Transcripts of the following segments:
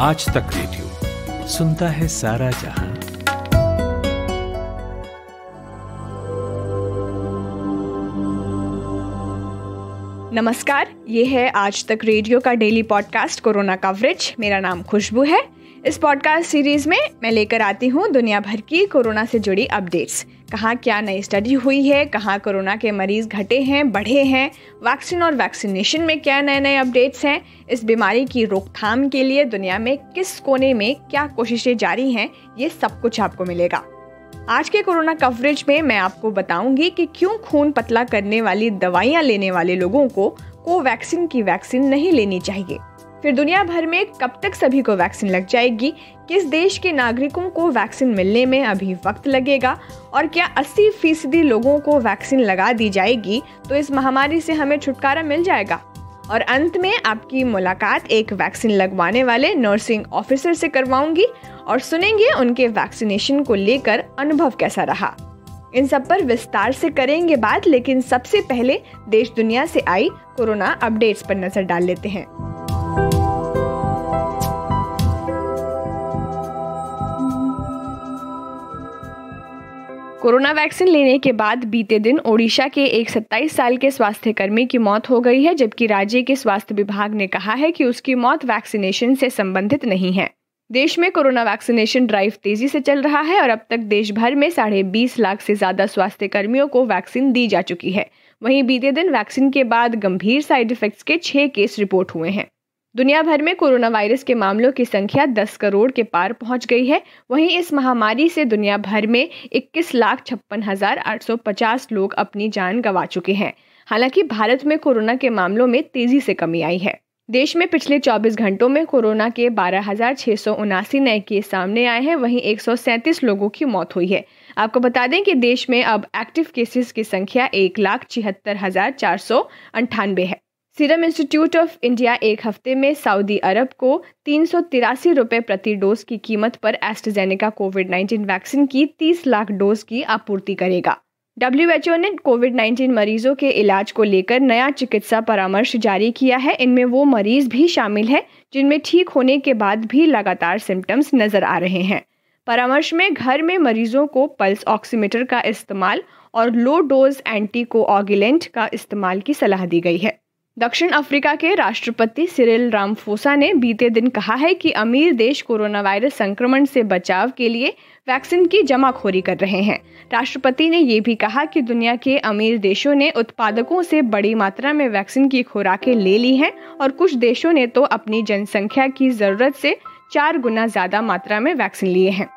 आज तक रेडियो सुनता है सारा जहां नमस्कार ये है आज तक रेडियो का डेली पॉडकास्ट कोरोना कवरेज मेरा नाम खुशबू है इस पॉडकास्ट सीरीज में मैं लेकर आती हूँ दुनिया भर की कोरोना से जुड़ी अपडेट्स कहाँ क्या नई स्टडी हुई है कहाँ कोरोना के मरीज घटे हैं बढ़े हैं वैक्सीन और वैक्सीनेशन में क्या नए नए अपडेट्स हैं इस बीमारी की रोकथाम के लिए दुनिया में किस कोने में क्या कोशिशें जारी हैं ये सब कुछ आपको मिलेगा आज के कोरोना कवरेज में मैं आपको बताऊंगी कि क्यों खून पतला करने वाली दवाइयाँ लेने वाले लोगों को कोवैक्सीन की वैक्सीन नहीं लेनी चाहिए फिर दुनिया भर में कब तक सभी को वैक्सीन लग जाएगी किस देश के नागरिकों को वैक्सीन मिलने में अभी वक्त लगेगा और क्या 80 फीसदी लोगों को वैक्सीन लगा दी जाएगी तो इस महामारी से हमें छुटकारा मिल जाएगा और अंत में आपकी मुलाकात एक वैक्सीन लगवाने वाले नर्सिंग ऑफिसर से करवाऊंगी और सुनेंगे उनके वैक्सीनेशन को लेकर अनुभव कैसा रहा इन सब पर विस्तार से करेंगे बात लेकिन सबसे पहले देश दुनिया से आई कोरोना अपडेट्स पर नजर डाल लेते हैं कोरोना वैक्सीन लेने के बाद बीते दिन ओडिशा के एक 27 साल के स्वास्थ्यकर्मी की मौत हो गई है जबकि राज्य के स्वास्थ्य विभाग ने कहा है कि उसकी मौत वैक्सीनेशन से संबंधित नहीं है देश में कोरोना वैक्सीनेशन ड्राइव तेजी से चल रहा है और अब तक देश भर में साढ़े बीस लाख से ज्यादा स्वास्थ्य कर्मियों को वैक्सीन दी जा चुकी है वहीं बीते दिन वैक्सीन के बाद गंभीर साइड इफेक्ट्स के छह केस रिपोर्ट हुए हैं दुनिया भर में कोरोना वायरस के मामलों की संख्या 10 करोड़ के पार पहुंच गई है वहीं इस महामारी से दुनिया भर में इक्कीस लाख छप्पन हजार आठ सौ पचास लोग अपनी जान गंवा चुके हैं हालांकि भारत में कोरोना के मामलों में तेजी से कमी आई है देश में पिछले 24 घंटों में कोरोना के बारह नए केस सामने आए हैं वहीं 137 लोगों की मौत हुई है आपको बता दें कि देश में अब एक्टिव केसेस की संख्या एक लाख छिहत्तर हजार चार सौ अंठानबे है सीरम इंस्टीट्यूट ऑफ इंडिया एक हफ्ते में सऊदी अरब को तीन रुपये प्रति डोज की कीमत पर एस्ट्राजेनेका कोविड 19 वैक्सीन की 30 लाख डोज की आपूर्ति करेगा डब्ल्यू ने कोविड 19 मरीजों के इलाज को लेकर नया चिकित्सा परामर्श जारी किया है इनमें वो मरीज भी शामिल है जिनमें ठीक होने के बाद भी लगातार सिम्टम्स नज़र आ रहे हैं परामर्श में घर में मरीजों को पल्स ऑक्सीमीटर का इस्तेमाल और लो डोज एंटी का इस्तेमाल की सलाह दी गई है दक्षिण अफ्रीका के राष्ट्रपति सिरिल रामफोसा ने बीते दिन कहा है कि अमीर देश कोरोना वायरस संक्रमण से बचाव के लिए वैक्सीन की जमाखोरी कर रहे हैं राष्ट्रपति ने ये भी कहा कि दुनिया के अमीर देशों ने उत्पादकों से बड़ी मात्रा में वैक्सीन की खुराकें ले ली हैं और कुछ देशों ने तो अपनी जनसंख्या की ज़रूरत से चार गुना ज़्यादा मात्रा में वैक्सीन लिए हैं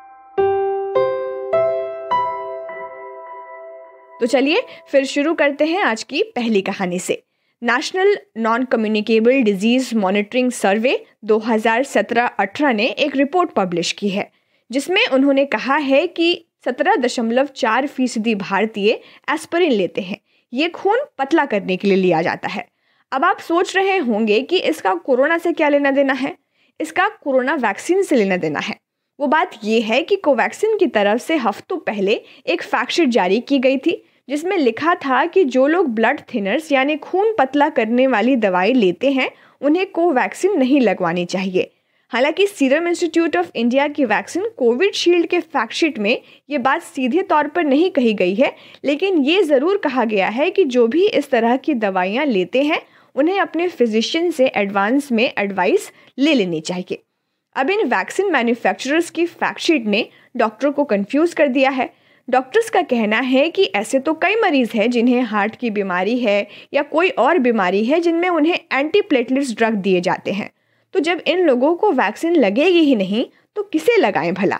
तो चलिए फिर शुरू करते हैं आज की पहली कहानी से National Non Communicable Disease Monitoring Survey 2017-18 ने एक रिपोर्ट पब्लिश की है जिसमें उन्होंने कहा है कि सत्रह दशमलव चार फीसदी भारतीय एस्परिन लेते हैं ये खून पतला करने के लिए लिया जाता है अब आप सोच रहे होंगे कि इसका कोरोना से क्या लेना देना है इसका कोरोना वैक्सीन से लेना देना है वो बात ये है कि कोवैक्सीन की तरफ से हफ्तों पहले एक फैक्शीट जारी की गई थी जिसमें लिखा था कि जो लोग ब्लड थिनर्स यानी खून पतला करने वाली दवाई लेते हैं उन्हें कोवैक्सीन नहीं लगवानी चाहिए हालांकि सीरम इंस्टीट्यूट ऑफ इंडिया की वैक्सीन कोविडशील्ड के फैक्टशीट में ये बात सीधे तौर पर नहीं कही गई है लेकिन ये ज़रूर कहा गया है कि जो भी इस तरह की दवाइयाँ लेते हैं उन्हें अपने फिजिशियन से एडवांस में एडवाइस ले लेनी चाहिए अब इन वैक्सीन मैन्युफैक्चरर्स की फैक्टशीट ने डॉक्टरों को कंफ्यूज कर दिया है डॉक्टर्स का कहना है कि ऐसे तो कई मरीज़ हैं जिन्हें हार्ट की बीमारी है या कोई और बीमारी है जिनमें उन्हें एंटीप्लेटलेट्स ड्रग दिए जाते हैं तो जब इन लोगों को वैक्सीन लगेगी ही नहीं तो किसे लगाएं भला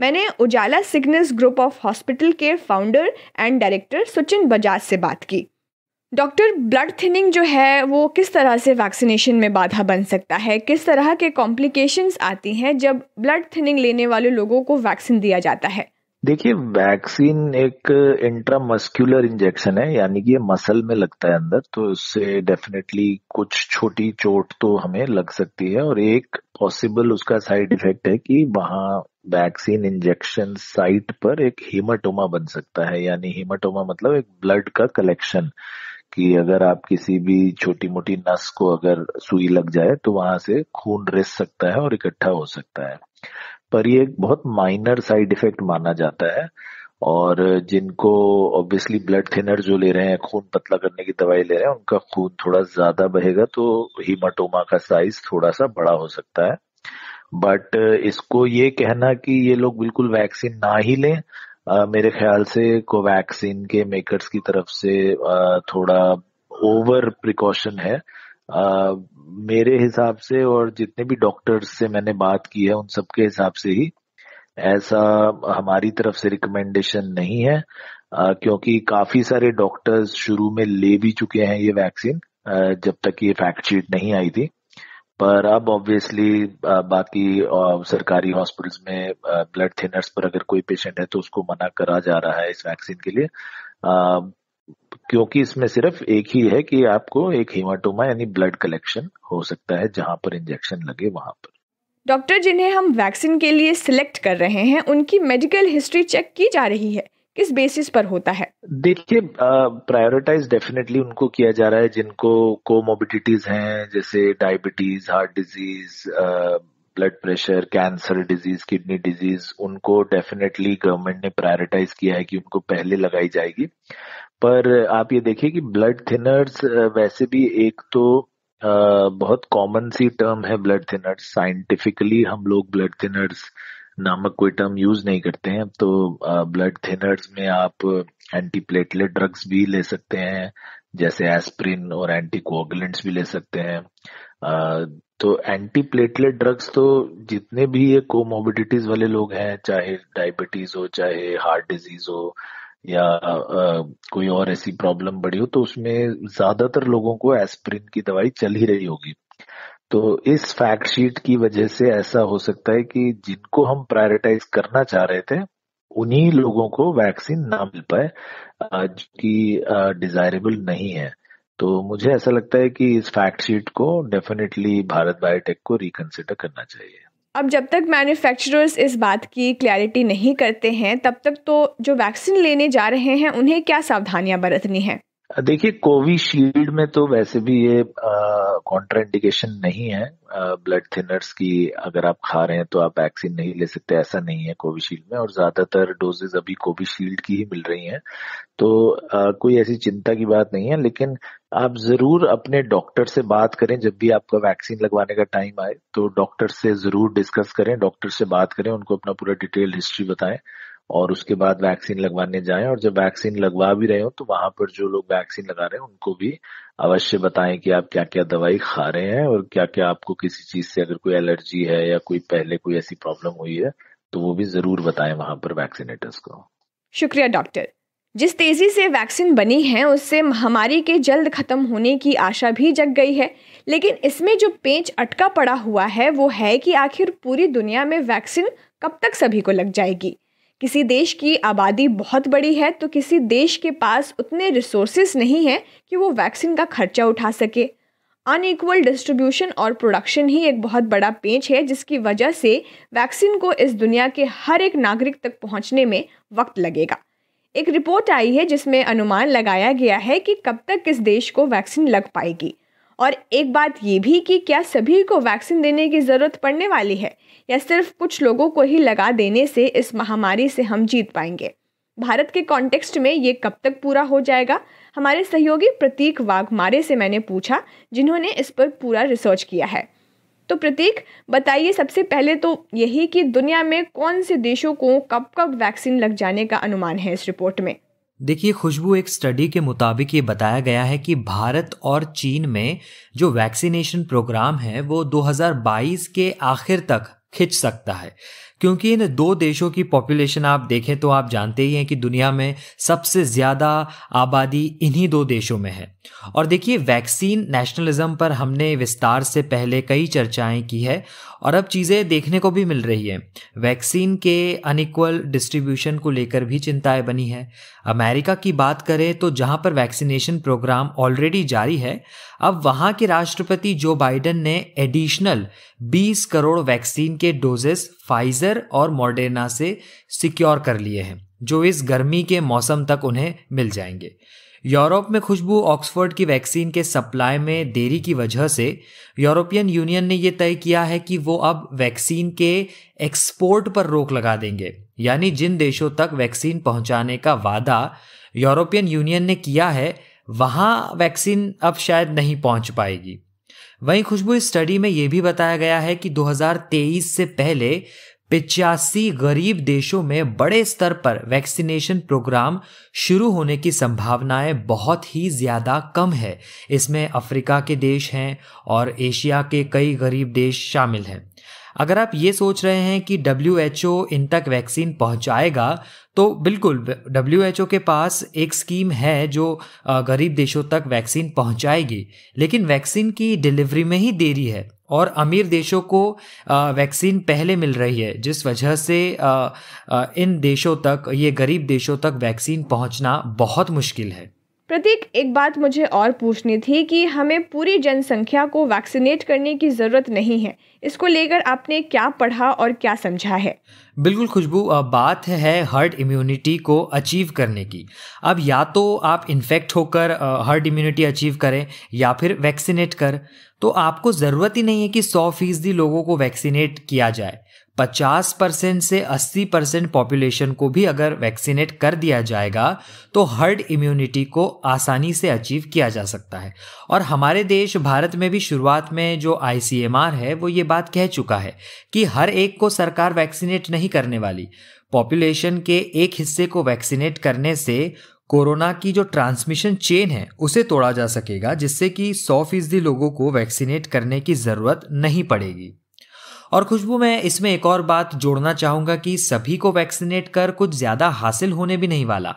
मैंने Ujala Cygnus group of hospital के founder and director Sachin Bajaj से बात की डॉक्टर ब्लड थिनिंग जो है वो किस तरह से वैक्सीनेशन में बाधा बन सकता है किस तरह के कॉम्प्लिकेशंस आती हैं जब ब्लड थिनिंग लेने वाले लोगों को वैक्सीन दिया जाता है देखिए वैक्सीन एक इंट्रामस्क्यूलर इंजेक्शन है यानी कि ये मसल में लगता है अंदर तो इससे डेफिनेटली कुछ छोटी चोट तो हमें लग सकती है और एक पॉसिबल उसका साइड इफेक्ट है कि वहां वैक्सीन इंजेक्शन साइट पर एक हीमाटोमा बन सकता है यानी हीमाटोमा मतलब एक ब्लड का कलेक्शन कि अगर आप किसी भी छोटी मोटी नस को अगर सुई लग जाए तो वहां से खून रिस सकता है और इकट्ठा हो सकता है पर ये एक बहुत माइनर साइड इफेक्ट माना जाता है और जिनको ऑब्वियसली ब्लड थिनर जो ले रहे हैं खून पतला करने की दवाई ले रहे हैं उनका खून थोड़ा ज्यादा बहेगा तो हीमाटोमा का साइज थोड़ा सा बड़ा हो सकता है बट इसको ये कहना कि ये लोग बिल्कुल वैक्सीन ना ही लें मेरे ख्याल से कोवैक्सीन के मेकर्स की तरफ से आ, थोड़ा ओवर प्रिकॉशन है आ, मेरे हिसाब से और जितने भी डॉक्टर्स से मैंने बात की है उन सबके हिसाब से ही ऐसा हमारी तरफ से रिकमेंडेशन नहीं है आ, क्योंकि काफी सारे डॉक्टर्स शुरू में ले भी चुके हैं ये वैक्सीन आ, जब तक ये फैक्ट शीट नहीं आई थी पर अब ऑब्वियसली बाकी सरकारी हॉस्पिटल्स में ब्लड थिनर्स पर अगर कोई पेशेंट है तो उसको मना करा जा रहा है इस वैक्सीन के लिए क्योंकि इसमें सिर्फ एक ही है कि आपको एक हिमाटोमा यानी ब्लड कलेक्शन हो सकता है जहां पर इंजेक्शन लगे वहां पर डॉक्टर जिन्हें हम वैक्सीन के लिए सिलेक्ट कर रहे हैं उनकी मेडिकल हिस्ट्री चेक की जा रही है किस बेसिस पर होता है देखिए प्रायोरिटाइज डेफिनेटली उनको किया जा रहा है जिनको कोमोबिडिटीज हैं जैसे diabetes heart disease blood pressure cancer disease kidney disease उनको डेफिनेटली गवर्नमेंट ने प्रायोरिटाइज किया है कि उनको पहले लगाई जाएगी पर आप ये देखिए कि ब्लड थिनर्स वैसे भी एक तो बहुत कॉमन सी टर्म है ब्लड थिनर्स साइंटिफिकली हम लोग ब्लड थिनर्स नामक कोई टर्म यूज नहीं करते हैं तो ब्लड थिनर्स में आप एंटीप्लेटलेट ड्रग्स भी ले सकते हैं जैसे एस्प्रिन और एंटी भी ले सकते हैं तो एंटी प्लेटलेट ड्रग्स तो जितने भी ये कोमोबिडिटीज वाले लोग हैं चाहे डायबिटीज हो चाहे हार्ट डिजीज हो या आ, कोई और ऐसी प्रॉब्लम बड़ी हो तो उसमें ज्यादातर लोगों को एस्प्रिन की दवाई चल ही रही होगी तो इस फैक्ट शीट की वजह से ऐसा हो सकता है कि जिनको हम प्रायोरिटाइज करना चाह रहे थे उन्हीं लोगों को वैक्सीन ना मिल पाए जो कि डिजायरेबल नहीं है तो मुझे ऐसा लगता है कि इस फैक्ट शीट को डेफिनेटली भारत बायोटेक को रिकन्सिडर करना चाहिए अब जब तक मैन्युफैक्चरर्स इस बात की क्लैरिटी नहीं करते हैं तब तक तो जो वैक्सीन लेने जा रहे हैं उन्हें क्या सावधानियां बरतनी है देखिए कोविशील्ड में तो वैसे भी ये कॉन्ट्राइंडिकेशन नहीं है ब्लड थिनर्स की अगर आप खा रहे हैं तो आप वैक्सीन नहीं ले सकते ऐसा नहीं है कोविशील्ड में और ज्यादातर डोजेज अभी कोविशील्ड की ही मिल रही हैं तो आ, कोई ऐसी चिंता की बात नहीं है लेकिन आप जरूर अपने डॉक्टर से बात करें जब भी आपका वैक्सीन लगवाने का टाइम आए तो डॉक्टर से जरूर डिस्कस करें डॉक्टर से बात करें उनको अपना पूरा डिटेल हिस्ट्री बताएं और उसके बाद वैक्सीन लगवाने जाए और जब वैक्सीन लगवा भी रहे हो तो वहां पर जो लोग वैक्सीन लगा रहे हैं उनको भी अवश्य बताएं कि आप क्या क्या दवाई खा रहे हैं और क्या क्या आपको किसी चीज से अगर कोई एलर्जी है या कोई पहले कोई ऐसी प्रॉब्लम हुई है तो वो भी जरूर बताएं वहां पर वैक्सीनेटर्स को शुक्रिया डॉक्टर जिस तेजी से वैक्सीन बनी है उससे महामारी के जल्द खत्म होने की आशा भी जग गई है लेकिन इसमें जो पेंच अटका पड़ा हुआ है वो है कि आखिर पूरी दुनिया में वैक्सीन कब तक सभी को लग जाएगी किसी देश की आबादी बहुत बड़ी है तो किसी देश के पास उतने रिसोर्सेज नहीं हैं कि वो वैक्सीन का खर्चा उठा सके अनइक्वल डिस्ट्रीब्यूशन और प्रोडक्शन ही एक बहुत बड़ा पेंच है जिसकी वजह से वैक्सीन को इस दुनिया के हर एक नागरिक तक पहुंचने में वक्त लगेगा एक रिपोर्ट आई है जिसमें अनुमान लगाया गया है कि कब तक इस देश को वैक्सीन लग पाएगी और एक बात ये भी कि क्या सभी को वैक्सीन देने की ज़रूरत पड़ने वाली है या सिर्फ कुछ लोगों को ही लगा देने से इस महामारी से हम जीत पाएंगे भारत के कॉन्टेक्स्ट में ये कब तक पूरा हो जाएगा हमारे सहयोगी प्रतीक वाघमारे से मैंने पूछा जिन्होंने इस पर पूरा रिसर्च किया है तो प्रतीक बताइए सबसे पहले तो यही कि दुनिया में कौन से देशों को कब कब वैक्सीन लग जाने का अनुमान है इस रिपोर्ट में देखिए खुशबू एक स्टडी के मुताबिक ये बताया गया है कि भारत और चीन में जो वैक्सीनेशन प्रोग्राम है वो 2022 के आखिर तक खिंच सकता है क्योंकि इन दो देशों की पॉपुलेशन आप देखें तो आप जानते ही हैं कि दुनिया में सबसे ज़्यादा आबादी इन्हीं दो देशों में है और देखिए वैक्सीन नेशनलिज्म पर हमने विस्तार से पहले कई चर्चाएं की है और अब चीज़ें देखने को भी मिल रही है वैक्सीन के अनइक्वल डिस्ट्रीब्यूशन को लेकर भी चिंताएं बनी है अमेरिका की बात करें तो जहां पर वैक्सीनेशन प्रोग्राम ऑलरेडी जारी है अब वहां के राष्ट्रपति जो बाइडन ने एडिशनल 20 करोड़ वैक्सीन के डोजेस फाइजर और मॉडर्ना से सिक्योर कर लिए हैं जो इस गर्मी के मौसम तक उन्हें मिल जाएंगे यूरोप में खुशबू ऑक्सफोर्ड की वैक्सीन के सप्लाई में देरी की वजह से यूरोपियन यूनियन ने यह तय किया है कि वो अब वैक्सीन के एक्सपोर्ट पर रोक लगा देंगे यानी जिन देशों तक वैक्सीन पहुंचाने का वादा यूरोपियन यूनियन ने किया है वहां वैक्सीन अब शायद नहीं पहुंच पाएगी वहीं खुशबू इस स्टडी में यह भी बताया गया है कि 2023 से पहले पिचासी गरीब देशों में बड़े स्तर पर वैक्सीनेशन प्रोग्राम शुरू होने की संभावनाएं बहुत ही ज़्यादा कम है इसमें अफ्रीका के देश हैं और एशिया के कई गरीब देश शामिल हैं अगर आप ये सोच रहे हैं कि डब्ल्यू एच ओ इन तक वैक्सीन पहुंचाएगा तो बिल्कुल डब्ल्यू एच ओ के पास एक स्कीम है जो गरीब देशों तक वैक्सीन पहुंचाएगी लेकिन वैक्सीन की डिलीवरी में ही देरी है और अमीर देशों को वैक्सीन पहले मिल रही है जिस वजह से इन देशों तक ये गरीब देशों तक वैक्सीन पहुंचना बहुत मुश्किल है प्रतीक एक बात मुझे और पूछनी थी कि हमें पूरी जनसंख्या को वैक्सीनेट करने की ज़रूरत नहीं है इसको लेकर आपने क्या पढ़ा और क्या समझा है बिल्कुल खुशबू बात है हर्ड इम्यूनिटी को अचीव करने की अब या तो आप इन्फेक्ट होकर हर्ड इम्यूनिटी अचीव करें या फिर वैक्सीनेट कर तो आपको ज़रूरत ही नहीं है कि सौ फीसदी लोगों को वैक्सीनेट किया जाए 50 परसेंट से 80 परसेंट पॉपुलेशन को भी अगर वैक्सीनेट कर दिया जाएगा तो हर्ड इम्यूनिटी को आसानी से अचीव किया जा सकता है और हमारे देश भारत में भी शुरुआत में जो आई है वो ये बात कह चुका है कि हर एक को सरकार वैक्सीनेट नहीं करने वाली पॉपुलेशन के एक हिस्से को वैक्सीनेट करने से कोरोना की जो ट्रांसमिशन चेन है उसे तोड़ा जा सकेगा जिससे कि सौ फीसदी लोगों को वैक्सीनेट करने की ज़रूरत नहीं पड़ेगी और खुशबू मैं इसमें एक और बात जोड़ना चाहूंगा कि सभी को वैक्सीनेट कर कुछ ज़्यादा हासिल होने भी नहीं वाला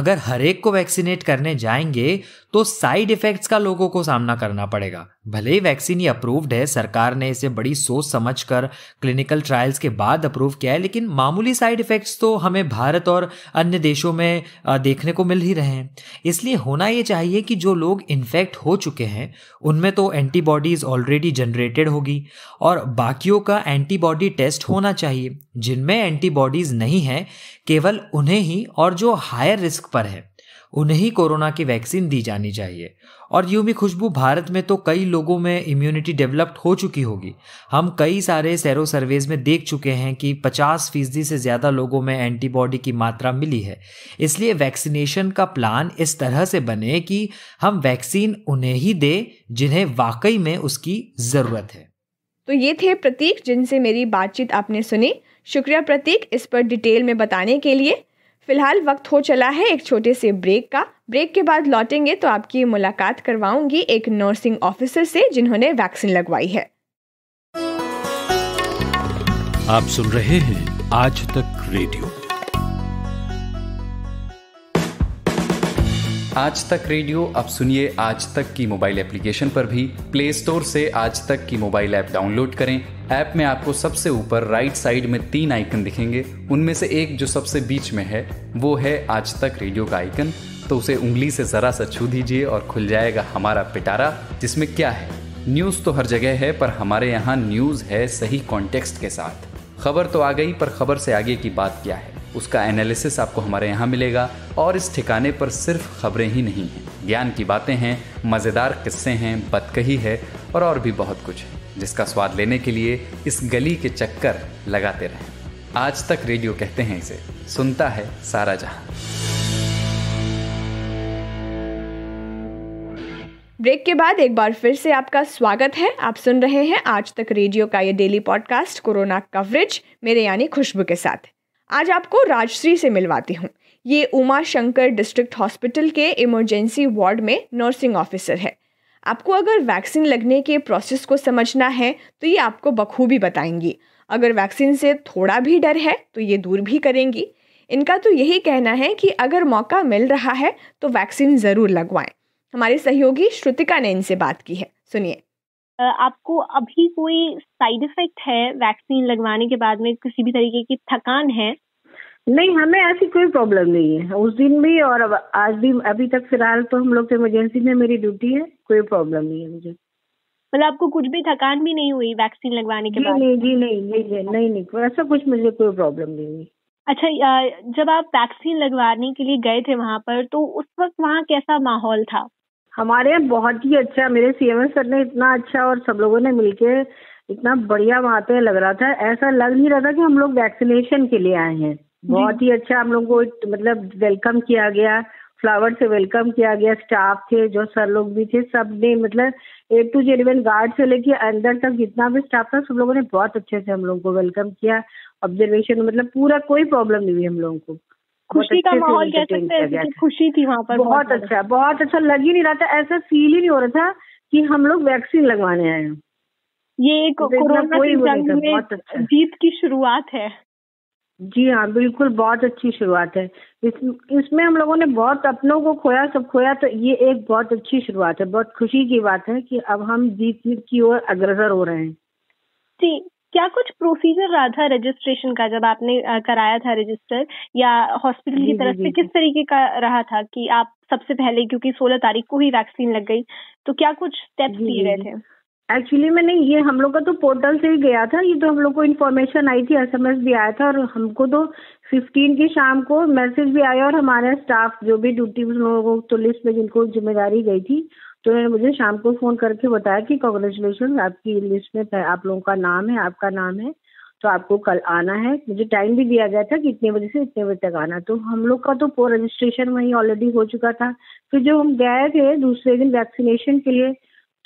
अगर हर एक को वैक्सीनेट करने जाएंगे तो साइड इफेक्ट्स का लोगों को सामना करना पड़ेगा भले ही वैक्सीन ही अप्रूव्ड है सरकार ने इसे बड़ी सोच समझ कर क्लिनिकल ट्रायल्स के बाद अप्रूव किया है लेकिन मामूली साइड इफेक्ट्स तो हमें भारत और अन्य देशों में देखने को मिल ही रहे हैं इसलिए होना ये चाहिए कि जो लोग इन्फेक्ट हो चुके हैं उनमें तो एंटीबॉडीज ऑलरेडी जनरेटेड होगी और बाकियों का एंटीबॉडी टेस्ट होना चाहिए जिनमें एंटीबॉडीज नहीं है केवल उन्हें ही और जो हायर रिस्क पर है उन्हें कोरोना की वैक्सीन दी जानी चाहिए और यूं भी खुशबू भारत में तो कई लोगों में इम्यूनिटी डेवलप्ड हो चुकी होगी हम कई सारे सैरो सर्वेज में देख चुके हैं कि 50 फीसदी से ज़्यादा लोगों में एंटीबॉडी की मात्रा मिली है इसलिए वैक्सीनेशन का प्लान इस तरह से बने कि हम वैक्सीन उन्हें ही दें जिन्हें वाकई में उसकी ज़रूरत है तो ये थे प्रतीक जिनसे मेरी बातचीत आपने सुनी शुक्रिया प्रतीक इस पर डिटेल में बताने के लिए फिलहाल वक्त हो चला है एक छोटे से ब्रेक का ब्रेक के बाद लौटेंगे तो आपकी मुलाकात करवाऊंगी एक नर्सिंग ऑफिसर से जिन्होंने वैक्सीन लगवाई है आप सुन रहे हैं आज तक रेडियो आज तक रेडियो अब सुनिए आज तक की मोबाइल एप्लीकेशन पर भी प्ले स्टोर से आज तक की मोबाइल ऐप डाउनलोड करें ऐप में आपको सबसे ऊपर राइट साइड में तीन आइकन दिखेंगे उनमें से एक जो सबसे बीच में है वो है आज तक रेडियो का आइकन तो उसे उंगली से ज़रा सा छू दीजिए और खुल जाएगा हमारा पिटारा जिसमें क्या है न्यूज़ तो हर जगह है पर हमारे यहाँ न्यूज़ है सही कॉन्टेक्स्ट के साथ खबर तो आ गई पर खबर से आगे की बात क्या है उसका एनालिसिस आपको हमारे यहाँ मिलेगा और इस ठिकाने पर सिर्फ खबरें ही नहीं है ज्ञान की बातें हैं मज़ेदार किस्से हैं बतकही है और और भी बहुत कुछ है जिसका स्वाद लेने के लिए इस गली के चक्कर लगाते रहे आज तक रेडियो कहते हैं इसे सुनता है सारा जहां ब्रेक के बाद एक बार फिर से आपका स्वागत है आप सुन रहे हैं आज तक रेडियो का ये डेली पॉडकास्ट कोरोना कवरेज मेरे यानी खुशबू के साथ आज आपको राजश्री से मिलवाती हूँ ये उमा शंकर डिस्ट्रिक्ट हॉस्पिटल के इमरजेंसी वार्ड में नर्सिंग ऑफिसर है आपको अगर वैक्सीन लगने के प्रोसेस को समझना है तो ये आपको बखूबी बताएंगी अगर वैक्सीन से थोड़ा भी डर है तो ये दूर भी करेंगी इनका तो यही कहना है कि अगर मौका मिल रहा है तो वैक्सीन ज़रूर लगवाएं हमारी सहयोगी श्रुतिका ने इनसे बात की है सुनिए आपको अभी कोई साइड इफेक्ट है वैक्सीन लगवाने के बाद में किसी भी तरीके की थकान है नहीं हमें ऐसी कोई प्रॉब्लम नहीं है उस दिन भी और अब आज भी अभी तक फिलहाल तो हम लोग तो इमरजेंसी में मेरी ड्यूटी है कोई प्रॉब्लम नहीं है मुझे मतलब आपको कुछ भी थकान भी नहीं हुई वैक्सीन लगवाने के बाद नहीं जी नहीं नहीं नहीं नहीं ऐसा कुछ मुझे कोई प्रॉब्लम नहीं हुई अच्छा जब आप वैक्सीन लगवाने के लिए गए थे वहाँ पर तो उस वक्त वहाँ कैसा माहौल था हमारे यहाँ बहुत ही अच्छा मेरे सीएम सर ने इतना अच्छा और सब लोगों ने मिलके इतना बढ़िया वहाँ पे लग रहा था ऐसा लग नहीं रहा था कि हम लोग वैक्सीनेशन के लिए आए हैं बहुत ही अच्छा हम लोग को मतलब वेलकम किया गया फ्लावर से वेलकम किया गया स्टाफ थे जो सर लोग भी थे सब ने मतलब A to Z even guard से लेके अंदर तक जितना भी स्टाफ था सब लोगों ने बहुत अच्छे से हम लोगों को वेलकम किया ऑब्जर्वेशन मतलब पूरा कोई प्रॉब्लम नहीं हुई हम लोगों को खुशी का माहौल कह सकते हैं खुशी थी वहाँ पर बहुत, अच्छा बहुत अच्छा लग ही नहीं रहा था ऐसा फील ही नहीं हो रहा था कि हम लोग वैक्सीन लगवाने आए हैं ये तो कोरोना अच्छा। जीत की शुरुआत है जी हाँ बिल्कुल बहुत अच्छी शुरुआत है इस इसमें हम लोगों ने बहुत अपनों को खोया सब खोया तो ये एक बहुत अच्छी शुरुआत है बहुत खुशी की बात है कि अब हम जीत की ओर अग्रसर हो रहे हैं जी क्या कुछ प्रोसीजर रहा था रजिस्ट्रेशन का जब आपने कराया था रजिस्टर या हॉस्पिटल की तरफ से किस तरीके का रहा था कि आप सबसे पहले क्योंकि 16 तारीख को ही वैक्सीन लग गई तो क्या कुछ स्टेप्स लिए गए थे एक्चुअली मैंने ये हम लोग का तो पोर्टल से ही गया था ये तो हम लोग को इन्फॉर्मेशन आई थी एस एम एस भी आया था और हमको तो फिफ्टीन की शाम को मैसेज भी आया और हमारे स्टाफ जो भी ड्यूटी उन लोगों तो लिस्ट में जिनको जिम्मेदारी गई थी तो उन्होंने मुझे शाम को फ़ोन करके बताया कि कॉन्ग्रेचुलेशन आपकी लिस्ट में आप लोगों का नाम है आपका नाम है तो आपको कल आना है मुझे टाइम भी दिया गया था कि इतने बजे से इतने बजे तक आना तो हम लोग का तो रजिस्ट्रेशन वहीं ऑलरेडी हो चुका था फिर जो हम गए थे दूसरे दिन वैक्सीनेशन के लिए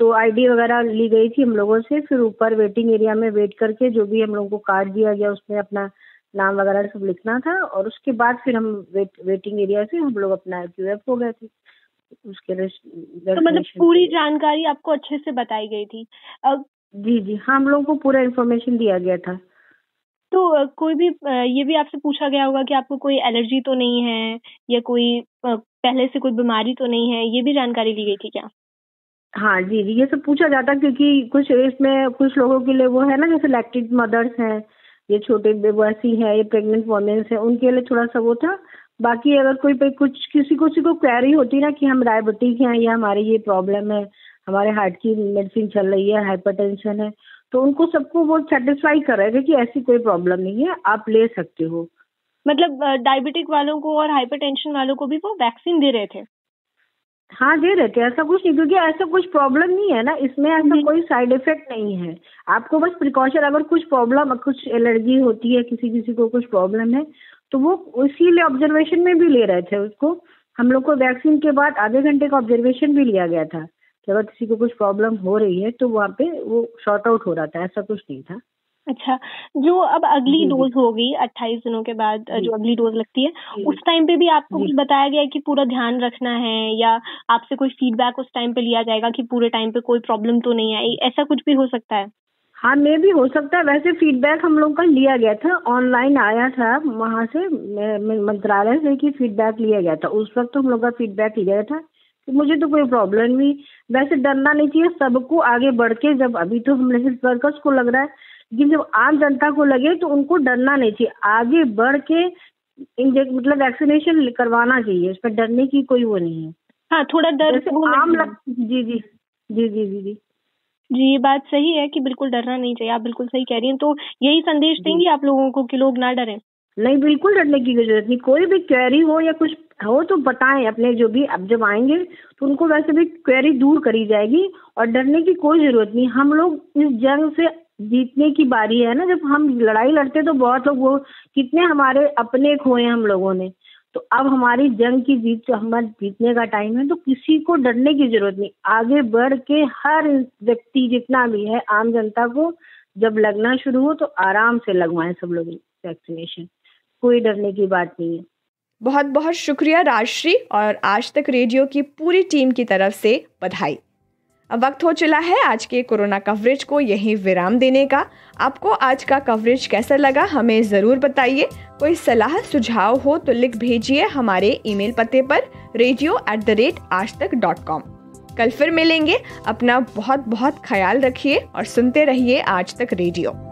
तो आईडी वगैरह ली गई थी हम लोगों से फिर ऊपर वेटिंग एरिया में वेट करके जो भी हम लोगों को कार्ड दिया गया उसमें अपना नाम वगैरह सब लिखना था और उसके बाद फिर हम वेट वेटिंग एरिया से हम लोग अपना क्यू हो गए थे उसके तो मतलब पूरी जानकारी आपको अच्छे से बताई गई थी अब जी जी हाँ हम लोगों को पूरा इन्फॉर्मेशन दिया गया था तो कोई भी ये भी आपसे पूछा गया होगा कि आपको कोई एलर्जी तो नहीं है या कोई पहले से कोई बीमारी तो नहीं है ये भी जानकारी ली गई थी क्या हाँ जी ये सब पूछा जाता क्योंकि कुछ इसमें कुछ लोगों के लिए वो है ना जैसे लैक्टेड मदर्स हैं ये छोटे वैसी हैं ये प्रेग्नेंट वोमेंस हैं उनके लिए थोड़ा सा वो था बाकी अगर कोई पे कुछ किसी किसी को क्वेरी होती ना कि हम डायबिटीज हैं या हमारी ये प्रॉब्लम है हमारे हार्ट की मेडिसिन चल रही है हाइपरटेंशन है तो उनको सबको वो सेटिस्फाई करेगा कि ऐसी कोई प्रॉब्लम नहीं है आप ले सकते हो मतलब डायबिटिक वालों को और हाइपरटेंशन वालों को भी वो वैक्सीन दे रहे थे हाँ दे देते थे ऐसा कुछ नहीं क्योंकि ऐसा कुछ प्रॉब्लम नहीं है ना इसमें ऐसा कोई साइड इफेक्ट नहीं है आपको बस प्रिकॉशन अगर कुछ प्रॉब्लम कुछ एलर्जी होती है किसी किसी को कुछ प्रॉब्लम है तो वो इसीलिए ऑब्जर्वेशन में भी ले रहे थे उसको हम लोग को वैक्सीन के बाद आधे घंटे का ऑब्जर्वेशन भी लिया गया था कि अगर किसी को कुछ प्रॉब्लम हो रही है तो वहाँ पे वो शॉर्ट आउट हो रहा था ऐसा कुछ नहीं था अच्छा जो अब अगली डोज हो डोज होगी दिनों के बाद जो अगली डोज लगती है उस टाइम पे भी आपको कुछ बताया गया है कि पूरा ध्यान रखना है या आपसे कोई फीडबैक उस टाइम पे लिया जाएगा कि पूरे टाइम पे कोई प्रॉब्लम तो नहीं आई ऐसा कुछ भी हो सकता है हाँ मे भी हो सकता है वैसे फीडबैक हम लोग का लिया गया था ऑनलाइन आया था वहाँ से मंत्रालय से कि फीडबैक लिया गया था उस वक्त तो हम लोग का फीडबैक लिया गया था कि मुझे तो कोई प्रॉब्लम नहीं वैसे डरना नहीं चाहिए सबको आगे बढ़ के जब अभी तो हम हेल्थ वर्कर्स को लग रहा है लेकिन जब आम जनता को लगे तो उनको डरना नहीं चाहिए आगे बढ़ के इंजेक्ट मतलब वैक्सीनेशन करवाना चाहिए पर डरने की कोई वो नहीं है हाँ थोड़ा डर आम लग जी जी जी जी जी जी जी ये बात सही है कि बिल्कुल डरना नहीं चाहिए आप बिल्कुल सही कह रही हैं तो यही संदेश देंगी आप लोगों को कि लोग ना डरें नहीं बिल्कुल डरने की जरूरत नहीं कोई भी क्वेरी हो या कुछ हो तो बताएं अपने जो भी अब जब आएंगे तो उनको वैसे भी क्वेरी दूर करी जाएगी और डरने की कोई जरूरत नहीं हम लोग इस जंग से जीतने की बारी है ना जब हम लड़ाई लड़ते तो बहुत लोग वो कितने हमारे अपने खोए हम लोगों ने तो अब हमारी जंग की जीत तो हमारे जीतने का टाइम है तो किसी को डरने की जरूरत नहीं आगे बढ़ के हर व्यक्ति जितना भी है आम जनता को जब लगना शुरू हो तो आराम से लगवाएं सब लोग वैक्सीनेशन कोई डरने की बात नहीं है बहुत बहुत शुक्रिया राजश्री और आज तक रेडियो की पूरी टीम की तरफ से बधाई अब वक्त हो चला है आज के कोरोना कवरेज को यहीं विराम देने का आपको आज का कवरेज कैसा लगा हमें ज़रूर बताइए कोई सलाह सुझाव हो तो लिख भेजिए हमारे ईमेल पते पर रेडियो एट द रेट आज तक डॉट कॉम कल फिर मिलेंगे अपना बहुत बहुत ख्याल रखिए और सुनते रहिए आज तक रेडियो